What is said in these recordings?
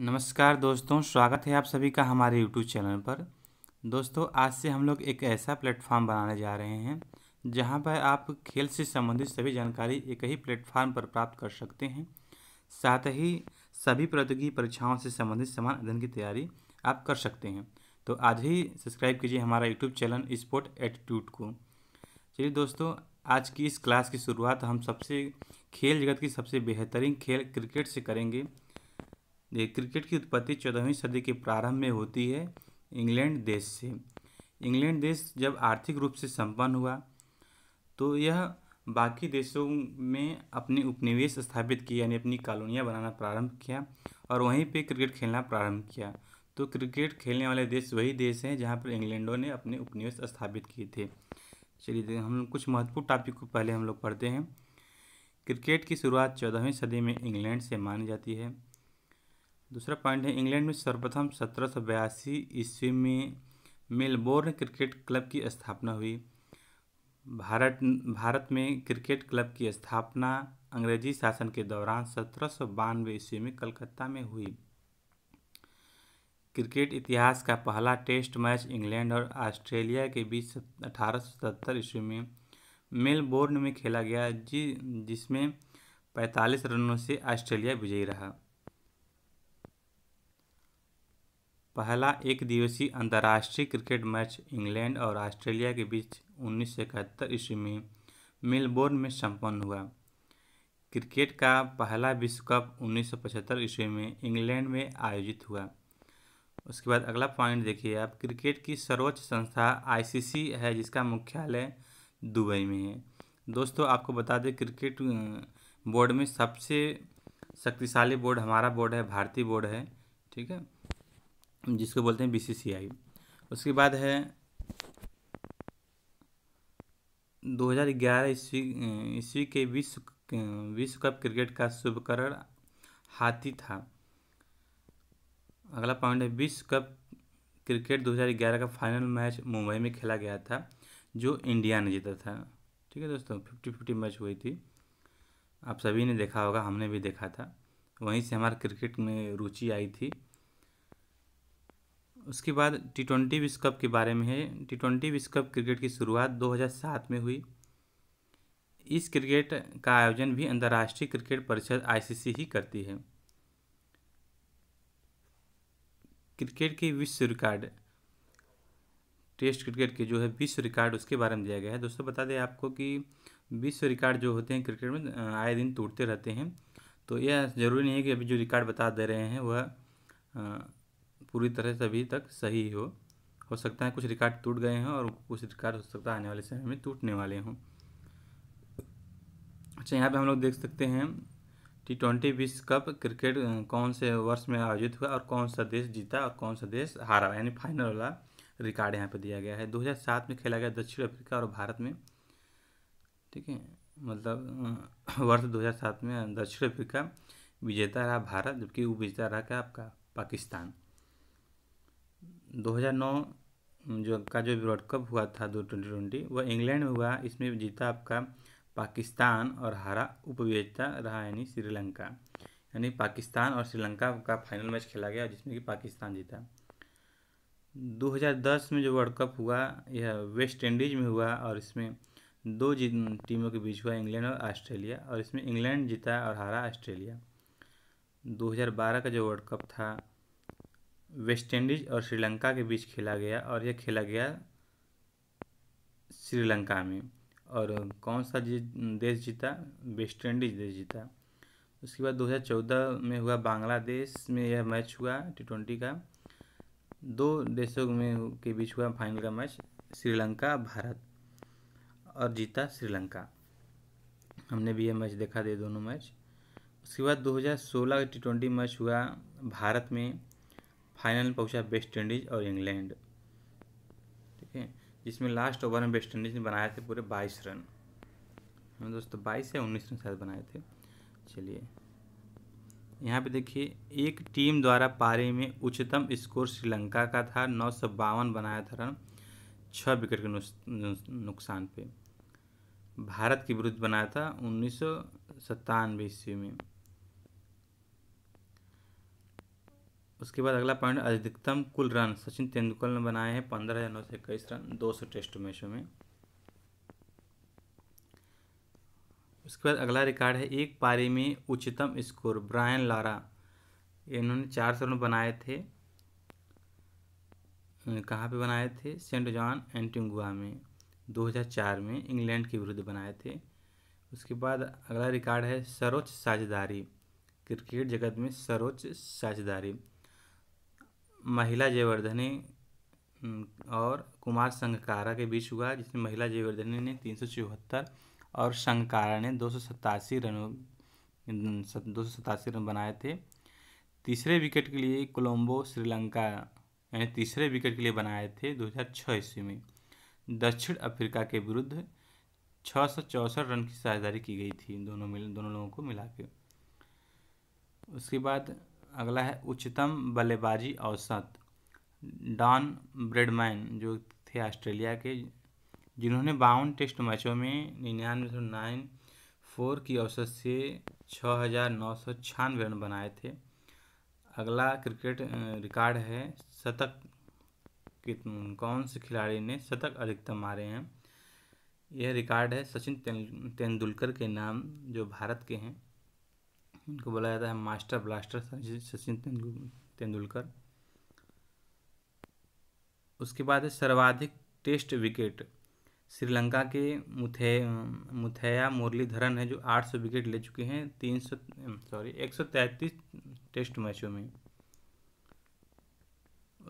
नमस्कार दोस्तों स्वागत है आप सभी का हमारे यूट्यूब चैनल पर दोस्तों आज से हम लोग एक ऐसा प्लेटफॉर्म बनाने जा रहे हैं जहां पर आप खेल से संबंधित सभी जानकारी एक ही प्लेटफॉर्म पर प्राप्त कर सकते हैं साथ ही सभी प्रौद्योगिकी परीक्षाओं से संबंधित समान अध्ययन की तैयारी आप कर सकते हैं तो आज ही सब्सक्राइब कीजिए हमारा यूट्यूब चैनल स्पोर्ट एटीट्यूड को चलिए दोस्तों आज की इस क्लास की शुरुआत हम सबसे खेल जगत की सबसे बेहतरीन खेल क्रिकेट से करेंगे क्रिकेट की उत्पत्ति चौदहवीं सदी के प्रारंभ में होती है इंग्लैंड देश से इंग्लैंड देश जब आर्थिक रूप से संपन्न हुआ तो यह बाकी देशों में अपने उपनिवेश स्थापित किए यानी अपनी कॉलोनियाँ बनाना प्रारंभ किया और वहीं पे क्रिकेट खेलना प्रारंभ किया तो क्रिकेट खेलने वाले देश वही देश हैं जहाँ पर इंग्लैंडों ने अपने उपनिवेश स्थापित किए थे चलिए तो हम कुछ महत्वपूर्ण टॉपिक को पहले हम लोग पढ़ते हैं क्रिकेट की शुरुआत चौदहवीं सदी में इंग्लैंड से मानी जाती है दूसरा पॉइंट है इंग्लैंड में सर्वप्रथम सत्रह सौ बयासी ईस्वी में मेलबोर्न क्रिकेट क्लब की स्थापना हुई भारत भारत में क्रिकेट क्लब की स्थापना अंग्रेजी शासन के दौरान सत्रह सौ बानवे ईस्वी में कलकत्ता में हुई क्रिकेट इतिहास का पहला टेस्ट मैच इंग्लैंड और ऑस्ट्रेलिया के बीच अठारह सौ ईस्वी में मेलबोर्न में खेला गया जी जिसमें 45 रनों से ऑस्ट्रेलिया विजयी रहा पहला एक दिवसीय अंतर्राष्ट्रीय क्रिकेट मैच इंग्लैंड और ऑस्ट्रेलिया के बीच उन्नीस सौ इकहत्तर ईस्वी में मेलबोर्न में संपन्न हुआ क्रिकेट का पहला विश्व कप पचहत्तर ईस्वी में इंग्लैंड में आयोजित हुआ उसके बाद अगला पॉइंट देखिए आप क्रिकेट की सर्वोच्च संस्था आईसीसी है जिसका मुख्यालय दुबई में है दोस्तों आपको बता दें क्रिकेट बोर्ड में सबसे शक्तिशाली बोर्ड हमारा बोर्ड है भारतीय बोर्ड है ठीक है जिसको बोलते हैं बीसीसीआई उसके बाद है 2011 ईस्वी ईस्वी के विश्व विश्व कप क्रिकेट का शुभकरण हाथी था अगला पॉइंट है विश्व कप क्रिकेट 2011 का फाइनल मैच मुंबई में खेला गया था जो इंडिया ने जीता था ठीक है दोस्तों फिफ्टी फिफ्टी मैच हुई थी आप सभी ने देखा होगा हमने भी देखा था वहीं से हमारे क्रिकेट में रुचि आई थी उसके बाद टी ट्वेंटी विश्व कप के बारे में है टी ट्वेंटी विश्व कप क्रिकेट की शुरुआत 2007 में हुई इस क्रिकेट का आयोजन भी अंतर्राष्ट्रीय क्रिकेट परिषद आईसीसी ही करती है क्रिकेट के विश्व रिकॉर्ड टेस्ट क्रिकेट के जो है विश्व रिकॉर्ड उसके बारे में दिया गया है दोस्तों बता दें आपको कि विश्व रिकॉर्ड जो होते हैं क्रिकेट में आए दिन टूटते रहते हैं तो यह ज़रूरी नहीं है कि अभी जो रिकॉर्ड बता दे रहे हैं वह पूरी तरह से अभी तक सही हो हो सकता है कुछ रिकॉर्ड टूट गए हैं और कुछ रिकॉर्ड हो सकता है आने वाले समय में टूटने वाले हों अच्छा यहाँ पे हम लोग देख सकते हैं टी ट्वेंटी विश्व कप क्रिकेट कौन से वर्ष में आयोजित हुआ और कौन सा देश जीता और कौन सा देश हारा यानी फाइनल वाला रिकॉर्ड यहाँ पर दिया गया है दो में खेला गया दक्षिण अफ्रीका और भारत में ठीक है मतलब वर्ष दो में दक्षिण अफ्रीका विजेता रहा भारत जबकि वो विजेता रहा क्या आपका पाकिस्तान 2009 जो का जो वर्ल्ड कप हुआ था दो ट्वेंटी ट्वेंटी वह इंग्लैंड में हुआ इसमें जीता आपका पाकिस्तान और हारा उपविजेता रहा यानी श्रीलंका यानी पाकिस्तान और श्रीलंका का फाइनल मैच खेला गया जिसमें कि पाकिस्तान जीता 2010 में जो वर्ल्ड कप हुआ यह वेस्ट इंडीज में हुआ और इसमें दो टीमों के बीच हुआ इंग्लैंड और ऑस्ट्रेलिया और इसमें इंग्लैंड जीता और हारा ऑस्ट्रेलिया 2012 का जो वर्ल्ड कप था वेस्टइंडीज़ और श्रीलंका के बीच खेला गया और यह खेला गया श्रीलंका में और कौन सा देश जीता वेस्टइंडीज देश जीता उसके बाद 2014 में हुआ बांग्लादेश में यह मैच हुआ टी ट्वेंटी का दो देशों में के बीच हुआ फाइनल का मैच श्रीलंका भारत और जीता श्रीलंका हमने भी यह मैच देखा थे दोनों मैच उसके बाद 2016 का टी ट्वेंटी मैच हुआ भारत में फाइनल में पहुंचा वेस्ट इंडीज़ और इंग्लैंड ठीक है जिसमें लास्ट ओवर में वेस्ट इंडीज़ ने बनाए थे पूरे बाईस रन हाँ दोस्तों बाईस या उन्नीस रन शायद बनाए थे चलिए यहाँ पे देखिए एक टीम द्वारा पारी में उच्चतम स्कोर श्रीलंका का था नौ सौ बावन बनाया था रन छः विकेट के नुकसान पे भारत के विरुद्ध बनाया था उन्नीस सौ ईस्वी में उसके बाद अगला पॉइंट अधिकतम कुल रन सचिन तेंदुलकर ने बनाए हैं पंद्रह हज़ार नौ सौ इक्कीस रन दो सौ टेस्ट मैचों में उसके बाद अगला रिकॉर्ड है एक पारी में उच्चतम स्कोर ब्रायन लारा इन्होंने चार सौ रन बनाए थे कहाँ पे बनाए थे सेंट जॉन एंटिंगुआ में 2004 में इंग्लैंड के विरुद्ध बनाए थे उसके बाद अगला रिकॉर्ड है सर्वोच्च साझेदारी क्रिकेट जगत में सर्वोच्च साझेदारी महिला जयवर्धने और कुमार संगकारा के बीच हुआ जिसमें महिला जयवर्धने ने तीन सौ चौहत्तर और संगकारा ने दो सौ सतासी रनों दो सौ सतासी रन बनाए थे तीसरे विकेट के लिए कोलंबो श्रीलंका यानी तीसरे विकेट के लिए बनाए थे 2006 ईस्वी में दक्षिण अफ्रीका के विरुद्ध छः सौ रन की साझेदारी की गई थी दोनों मिल दोनों लोगों को मिला के उसके बाद अगला है उच्चतम बल्लेबाजी औसत डॉन ब्रेडमैन जो थे ऑस्ट्रेलिया के जिन्होंने बावन टेस्ट मैचों में निन्यानवे सौ नाइन फोर की औसत से छः हज़ार नौ सौ छियानवे रन बनाए थे अगला क्रिकेट रिकॉर्ड है शतक कौन से खिलाड़ी ने शतक अधिकतम मारे हैं यह रिकॉर्ड है सचिन तेंदुलकर के नाम जो भारत के हैं इनको बोला जाता है मास्टर ब्लास्टर सचिन तेंदुलकर उसके बाद है सर्वाधिक टेस्ट विकेट श्रीलंका के मुथे मुथैया मुरलीधरन है जो 800 विकेट ले चुके हैं 300 सॉरी 133 टेस्ट मैचों में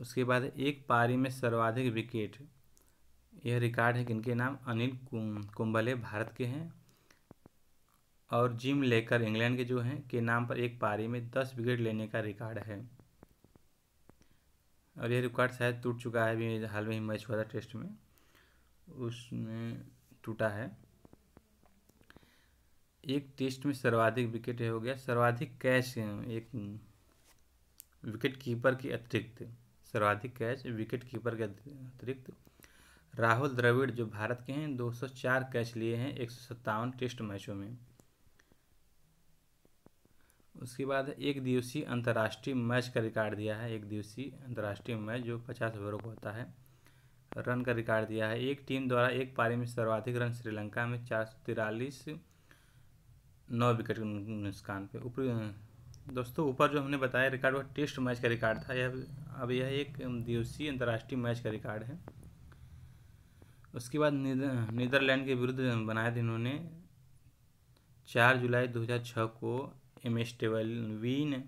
उसके बाद एक पारी में सर्वाधिक विकेट यह रिकॉर्ड है इनके नाम अनिल कुंबले भारत के हैं और जिम लेकर इंग्लैंड के जो हैं के नाम पर एक पारी में दस विकेट लेने का रिकॉर्ड है और यह रिकॉर्ड शायद टूट चुका है अभी हाल में ही मैच हुआ था टेस्ट में उसमें टूटा है एक टेस्ट में सर्वाधिक विकेट हो गया सर्वाधिक कैच एक विकेट कीपर के अतिरिक्त सर्वाधिक कैच विकेट कीपर के अतिरिक्त राहुल द्रविड़ जो भारत के हैं 204 कैच लिए हैं एक टेस्ट मैचों में उसके बाद एक दिवसीय अंतर्राष्ट्रीय मैच का रिकॉर्ड दिया है एक दिवसीय अंतर्राष्ट्रीय मैच जो पचास ओवरों का होता है रन का रिकॉर्ड दिया है एक टीम द्वारा एक पारी में सर्वाधिक रन श्रीलंका में चार सौ तिरालीस नौ विकेट नुकसान पे ऊपर दोस्तों ऊपर जो हमने बताया रिकॉर्ड वह टेस्ट मैच का रिकॉर्ड था यह अब यह एक दिवसीय अंतर्राष्ट्रीय मैच का रिकॉर्ड है उसके बाद नीदरलैंड के विरुद्ध बनाए थे इन्होंने चार जुलाई 2006 को एमस्टेवलवीन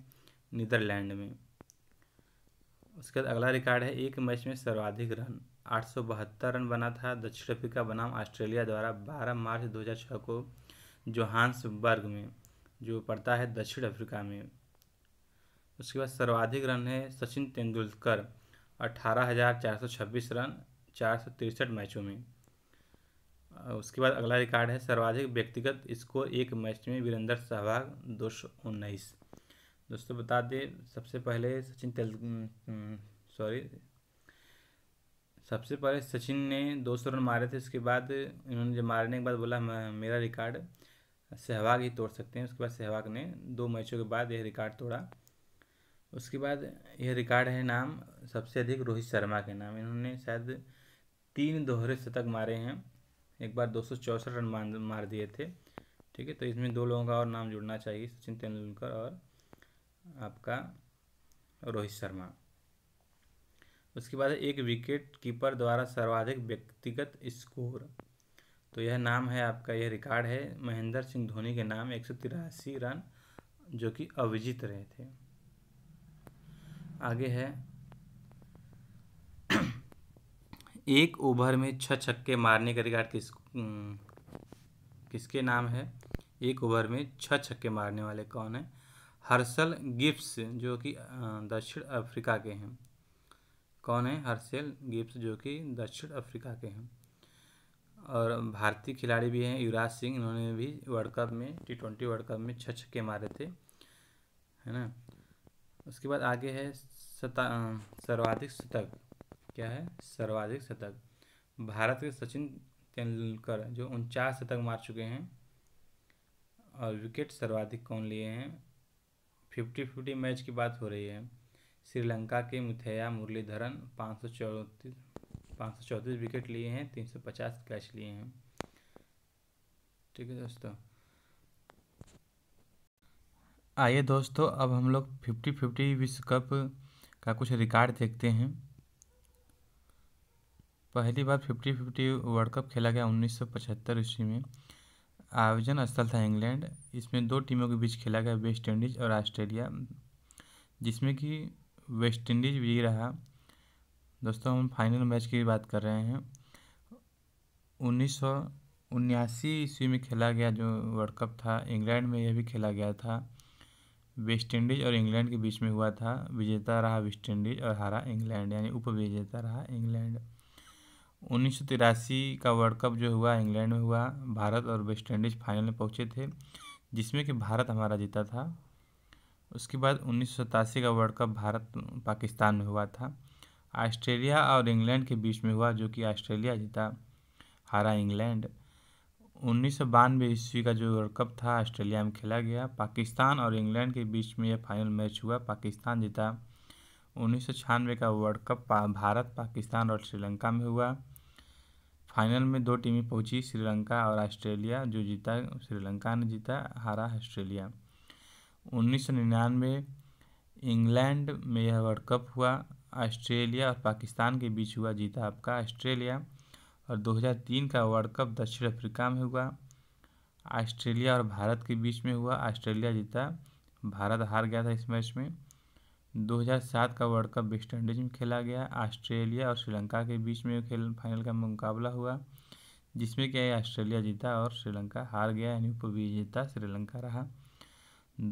नीदरलैंड में उसके बाद अगला रिकॉर्ड है एक मैच में सर्वाधिक रन आठ रन बना था दक्षिण अफ्रीका बनाम ऑस्ट्रेलिया द्वारा 12 मार्च 2006 को जोहान्सबर्ग में जो पड़ता है दक्षिण अफ्रीका में उसके बाद सर्वाधिक रन है सचिन तेंदुलकर अठारह हज़ार चार सौ छब्बीस रन चार सौ तिरसठ मैचों में उसके बाद अगला रिकॉर्ड है सर्वाधिक व्यक्तिगत स्कोर एक मैच में वीरेंद्र सहवाग दो सौ उन्नीस दोस्तों बता दें सबसे पहले सचिन तेल सॉरी सबसे पहले सचिन ने दो सौ रन मारे थे उसके बाद इन्होंने जब मारने के बाद बोला मेरा रिकॉर्ड सहवाग ही तोड़ सकते हैं उसके बाद सहवाग ने दो मैचों के बाद यह रिकॉर्ड तोड़ा उसके बाद यह रिकॉर्ड है नाम सबसे अधिक रोहित शर्मा के नाम इन्होंने शायद तीन दोहरे शतक मारे हैं एक बार दो रन मार मार दिए थे ठीक है तो इसमें दो लोगों का और नाम जुड़ना चाहिए सचिन तेंदुलकर और आपका रोहित शर्मा उसके बाद एक विकेट कीपर द्वारा सर्वाधिक व्यक्तिगत स्कोर तो यह नाम है आपका यह रिकॉर्ड है महेंद्र सिंह धोनी के नाम एक रन जो कि अविजित रहे थे आगे है एक ओवर में छः छक्के मारने का रिकॉर्ड किस हम्म, किसके नाम है एक ओवर में छः छक्के मारने वाले कौन हैं हर्सल गिप्स जो कि दक्षिण अफ्रीका के हैं कौन है हर्सल गिप्स जो कि दक्षिण अफ्रीका के हैं और भारतीय खिलाड़ी भी हैं युवराज सिंह इन्होंने भी वर्ल्ड कप में टी ट्वेंटी वर्ल्ड कप में छः छक्के मारे थे है ना उसके बाद आगे है सता सर्वाधिक शतक क्या है सर्वाधिक शतक भारत के सचिन तेंदुलकर जो उनचास शतक मार चुके हैं और विकेट सर्वाधिक कौन लिए हैं फिफ्टी फिफ्टी मैच की बात हो रही है श्रीलंका के मुथैया मुरलीधरन पाँच सौ चौतीस पाँच सौ चौंतीस विकेट लिए हैं तीन सौ पचास कैच लिए हैं ठीक है दोस्तों आइए दोस्तों अब हम लोग फिफ्टी फिफ्टी विश्व कप का कुछ रिकॉर्ड देखते हैं पहली बार फिफ्टी फिफ्टी वर्ल्ड कप खेला गया उन्नीस सौ पचहत्तर ईस्वी में आयोजन स्थल था इंग्लैंड इसमें दो टीमों के बीच खेला गया वेस्ट इंडीज़ और ऑस्ट्रेलिया जिसमें कि वेस्ट इंडीज भी रहा दोस्तों हम फाइनल मैच की बात कर रहे हैं उन्नीस सौ उन्यासी ईस्वी में खेला गया जो वर्ल्ड कप था इंग्लैंड में यह भी खेला गया था वेस्ट इंडीज़ और इंग्लैंड के बीच में हुआ था विजेता रहा वेस्ट इंडीज़ और हारा इंग्लैंड यानी विजेता रहा इंग्लैंड उन्नीस का वर्ल्ड कप जो हुआ इंग्लैंड में हुआ भारत और वेस्ट इंडीज़ फाइनल में पहुँचे थे जिसमें कि भारत हमारा जीता था उसके बाद उन्नीस का वर्ल्ड कप भारत पाकिस्तान में हुआ था ऑस्ट्रेलिया और इंग्लैंड के बीच में हुआ जो कि ऑस्ट्रेलिया जीता हारा इंग्लैंड उन्नीस सौ बानवे ईस्वी का जो वर्ल्ड कप था ऑस्ट्रेलिया में खेला गया पाकिस्तान और इंग्लैंड के बीच में यह फाइनल मैच हुआ पाकिस्तान जीता उन्नीस सौ छियानवे का वर्ल्ड कप भारत पाकिस्तान और श्रीलंका में हुआ फाइनल में दो टीमें पहुंची श्रीलंका और ऑस्ट्रेलिया जो जीता श्रीलंका ने जीता हारा ऑस्ट्रेलिया उन्नीस सौ निन्यानवे इंग्लैंड में यह वर्ल्ड कप हुआ ऑस्ट्रेलिया और पाकिस्तान के बीच हुआ जीता आपका ऑस्ट्रेलिया और 2003 का वर्ल्ड कप दक्षिण अफ्रीका में हुआ ऑस्ट्रेलिया और भारत के बीच में हुआ ऑस्ट्रेलिया जीता भारत हार गया था इस मैच में 2007 का वर्ल्ड कप वेस्ट इंडीज में खेला गया ऑस्ट्रेलिया और श्रीलंका के बीच में खेल फाइनल का मुकाबला हुआ जिसमें क्या ऑस्ट्रेलिया जीता और श्रीलंका हार गया यानी उपविजेता श्रीलंका रहा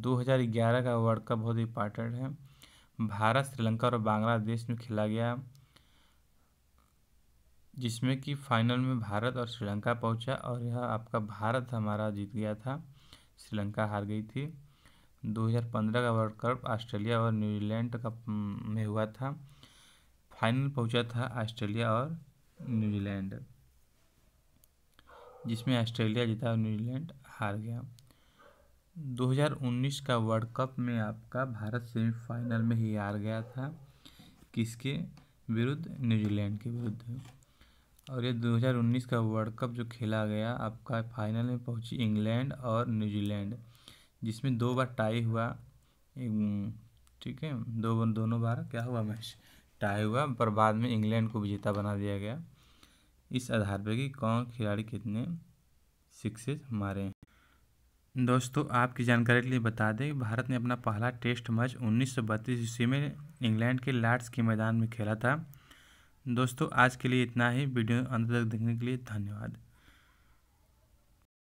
2011 का वर्ल्ड कप बहुत इंपॉर्टेंट है भारत श्रीलंका और बांग्लादेश में खेला गया जिसमें कि फाइनल में भारत और श्रीलंका पहुंचा और यह आपका भारत हमारा जीत गया था श्रीलंका हार गई थी 2015 का वर्ल्ड कप ऑस्ट्रेलिया और न्यूजीलैंड का में हुआ था फाइनल पहुंचा था ऑस्ट्रेलिया और न्यूजीलैंड जिसमें ऑस्ट्रेलिया जीता और न्यूजीलैंड हार गया 2019 का वर्ल्ड कप में आपका भारत सेमीफाइनल में ही हार गया था किसके विरुद्ध न्यूजीलैंड के विरुद्ध और ये 2019 का वर्ल्ड कप जो खेला गया आपका फाइनल में पहुंची इंग्लैंड और न्यूजीलैंड जिसमें दो बार टाई हुआ ठीक है दो दोनों बार क्या हुआ मैच टाई हुआ पर बाद में इंग्लैंड को विजेता बना दिया गया इस आधार पर कि कौन खिलाड़ी कितने सिक्सेस मारे हैं दोस्तों आपकी जानकारी के लिए बता दें भारत ने अपना पहला टेस्ट मैच उन्नीस सौ ईस्वी में इंग्लैंड के लार्ड्स के मैदान में खेला था दोस्तों आज के लिए इतना ही वीडियो अंत तक देखने के लिए धन्यवाद